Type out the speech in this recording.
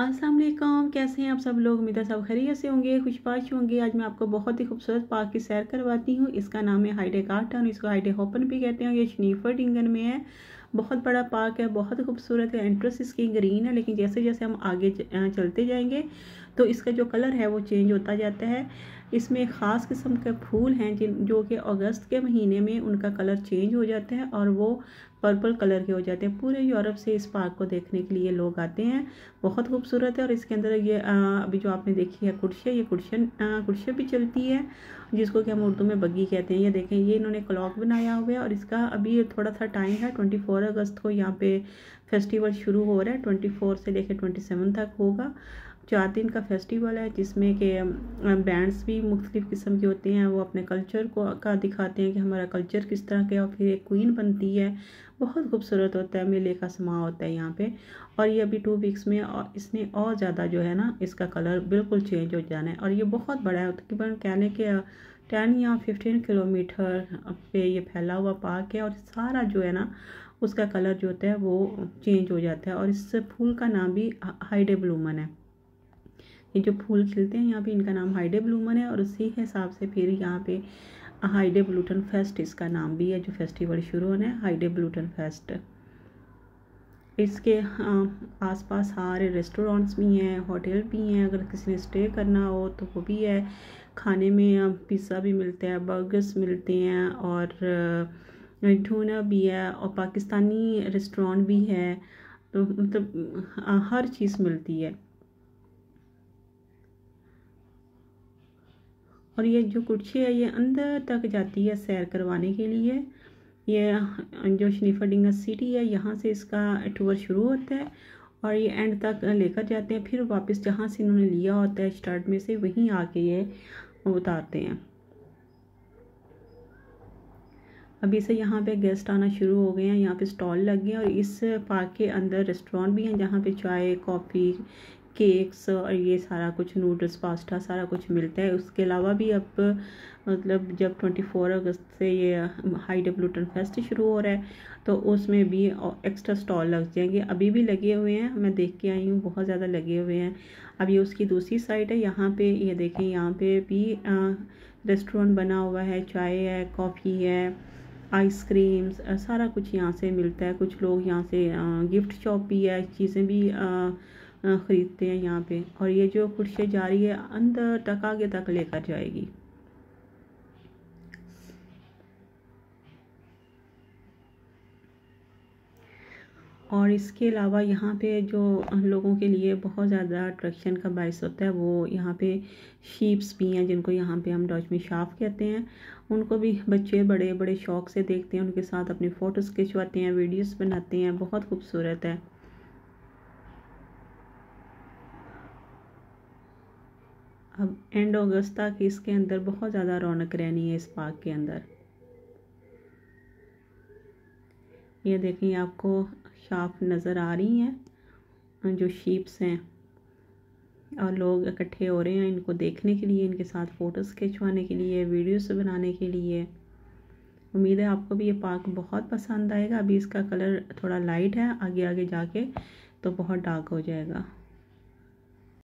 असलम कैसे हैं आप सब लोग उम्मीद है सब खैरियत से होंगे खुशपाश होंगे आज मैं आपको बहुत ही खूबसूरत पार्क की सैर करवाती हूँ इसका नाम है हाइडे कार्टन इसको हाइडे होपन भी कहते हैं ये शनीफर डिंगन में है बहुत बड़ा पार्क है बहुत खूबसूरत है एंट्रेंस इसकी ग्रीन है लेकिन जैसे जैसे हम आगे चलते जाएंगे तो इसका जो कलर है वो चेंज होता जाता है इसमें ख़ास किस्म के फूल हैं जिन जो कि अगस्त के महीने में उनका कलर चेंज हो जाता है और वो पर्पल कलर के हो जाते हैं पूरे यूरोप से इस पार्क को देखने के लिए लोग आते हैं बहुत खूबसूरत है और इसके अंदर ये अभी जो आपने देखी है कुर्शे ये कुर्शन कुर्शे भी चलती है जिसको कि हम उर्दू में बग्गी कहते हैं ये देखें ये इन्होंने क्लॉक बनाया हुआ है और इसका अभी थोड़ा सा टाइम है ट्वेंटी अगस्त को यहाँ पे फेस्टिवल शुरू हो रहा है ट्वेंटी से लेकर ट्वेंटी तक होगा चार दिन का फेस्टिवल है जिसमें के बैंड्स भी मुख्तलिफ़ किस्म के होते हैं वो अपने कल्चर को का दिखाते हैं कि हमारा कल्चर किस तरह का और फिर एक क्वीन बनती है बहुत खूबसूरत होता है मेले का समा होता है यहाँ पे और ये अभी टू वीक्स में और इसने और ज़्यादा जो है ना इसका कलर बिल्कुल चेंज हो जाना है और ये बहुत बड़ा है तकरीबन कहने के टेन या फिफ्टीन किलोमीटर पे ये फैला हुआ पार्क है और सारा जो है ना उसका कलर जो होता है वो चेंज हो जाता है और इस फूल का नाम भी हाइडे ब्लूमन है ये जो फूल खिलते हैं यहाँ पे इनका नाम हाइडे ब्लूमन है और उसी हिसाब से फिर यहाँ पे हाइडे ब्लूटन फेस्ट इसका नाम भी है जो फेस्टिवल शुरू होना है हाइडे ब्लूटन फेस्ट इसके हाँ, आसपास सारे रेस्टोरेंट्स भी हैं होटल भी हैं अगर किसी ने स्टे करना हो तो वो भी है खाने में पिज़्ज़ा भी मिलते हैं बर्गर्स मिलते हैं और ढूना भी है और पाकिस्तानी रेस्टोरेंट भी है तो मतलब हर चीज़ मिलती है और ये जो कुर्सी है ये अंदर तक जाती है सैर करवाने के लिए ये जो डिंगा सिटी है यहाँ से इसका टूर शुरू होता है और ये एंड तक लेकर जाते हैं फिर वापस जहाँ से इन्होंने लिया होता है स्टार्ट में से वहीं आके ये उतारते हैं अभी से यहाँ पे गेस्ट आना शुरू हो गए हैं यहाँ पे स्टॉल लग गए हैं और इस पार्क के अंदर रेस्टोरेंट भी हैं जहाँ पे चाय कॉफ़ी केक्स और ये सारा कुछ नूडल्स पास्ता सारा कुछ मिलता है उसके अलावा भी अब मतलब जब 24 अगस्त से ये हाई डब्लूटन टन फेस्ट शुरू हो रहा है तो उसमें भी एक्स्ट्रा स्टॉल लग जाएंगे अभी भी लगे हुए हैं मैं देख के आई हूँ बहुत ज़्यादा लगे हुए हैं अब ये उसकी दूसरी साइड है यहाँ पे ये देखें यहाँ पे भी रेस्टोरेंट बना हुआ है चाय है कॉफ़ी है आइसक्रीम्स सारा कुछ यहाँ से मिलता है कुछ लोग यहाँ से गिफ्ट शॉप भी है चीज़ें भी ख़रीदते हैं यहाँ पे और ये जो कुर्सी जा रही है अंदर तक आगे तक लेकर जाएगी और इसके अलावा यहाँ पे जो लोगों के लिए बहुत ज़्यादा अट्रैक्शन का बायस होता है वो यहाँ पे शीप्स भी हैं जिनको यहाँ पे हम डॉच में शाफ कहते हैं उनको भी बच्चे बड़े बड़े शौक से देखते हैं उनके साथ अपनी फ़ोटोज़ खिंचवाते हैं वीडियोस बनाते हैं बहुत खूबसूरत है अब एंड अगस्त तक इसके अंदर बहुत ज़्यादा रौनक रहनी है इस पार्क के अंदर ये देखें आपको साफ नज़र आ रही हैं जो शीप्स हैं और लोग इकट्ठे हो रहे हैं इनको देखने के लिए इनके साथ फ़ोटोज़ खिंचवाने के लिए वीडियोस बनाने के लिए उम्मीद है आपको भी ये पार्क बहुत पसंद आएगा अभी इसका कलर थोड़ा लाइट है आगे आगे जाके तो बहुत डार्क हो जाएगा